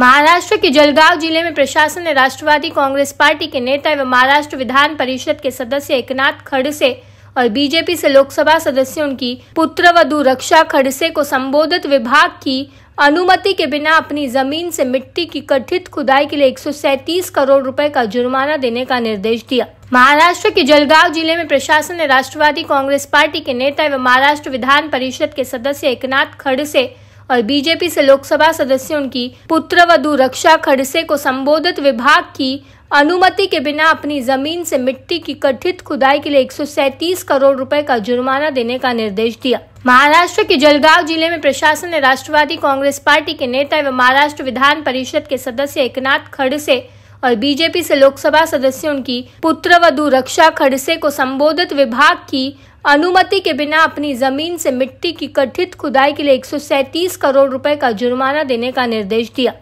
महाराष्ट्र के जलगांव जिले में प्रशासन ने राष्ट्रवादी कांग्रेस पार्टी के नेता एवं महाराष्ट्र विधान परिषद के सदस्य एकनाथ खड़से और बीजेपी से लोकसभा सदस्यों की पुत्रवधु रक्षा खड़से को संबोधित विभाग की अनुमति के बिना अपनी जमीन से मिट्टी की कथित खुदाई के लिए एक करोड़ रुपए का जुर्माना देने का निर्देश दिया महाराष्ट्र के जलगांव जिले में प्रशासन ने राष्ट्रवादी कांग्रेस पार्टी के नेता एवं महाराष्ट्र विधान परिषद के सदस्य एकनाथ खड़से और बीजेपी से लोकसभा सदस्यों की वधु रक्षा खड़से को संबोधित विभाग की अनुमति के बिना अपनी जमीन से मिट्टी की कथित खुदाई के लिए 137 करोड़ रुपए का जुर्माना देने का निर्देश दिया महाराष्ट्र के जलगांव जिले में प्रशासन ने राष्ट्रवादी कांग्रेस पार्टी के नेता एवं महाराष्ट्र विधान परिषद के सदस्य एकनाथ खड़से और बीजेपी से लोकसभा सदस्यों की वधु रक्षा खड़से को संबोधित विभाग की अनुमति के बिना अपनी जमीन से मिट्टी की कथित खुदाई के लिए 137 करोड़ रुपए का जुर्माना देने का निर्देश दिया